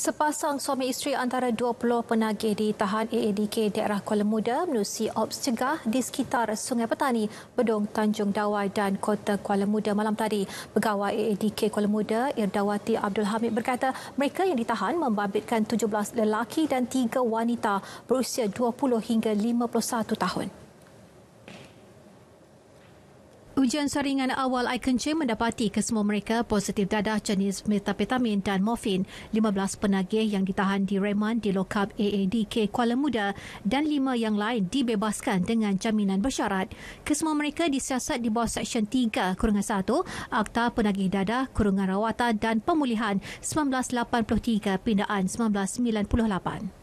Sepasang suami isteri antara 20 penagih ditahan AADK daerah Kuala Muda menerusi ops cegah di sekitar Sungai Petani, Bedong Tanjung Dawai dan Kota Kuala Muda malam tadi. Pegawai AADK Kuala Muda, Irdawati Abdul Hamid berkata mereka yang ditahan membabitkan 17 lelaki dan 3 wanita berusia 20 hingga 51 tahun. Ujian saringan awal Iconce mendapati kesemua mereka positif dadah jenis metapetamin dan morfin. 15 penagih yang ditahan di Reman di lokap AADK Kuala Muda dan 5 yang lain dibebaskan dengan jaminan bersyarat. Kesemua mereka disiasat di bawah Seksyen 3 kurungan 1 Akta Penagih Dadah Kurungan Rawatan dan Pemulihan 1983 Pindaan 1998.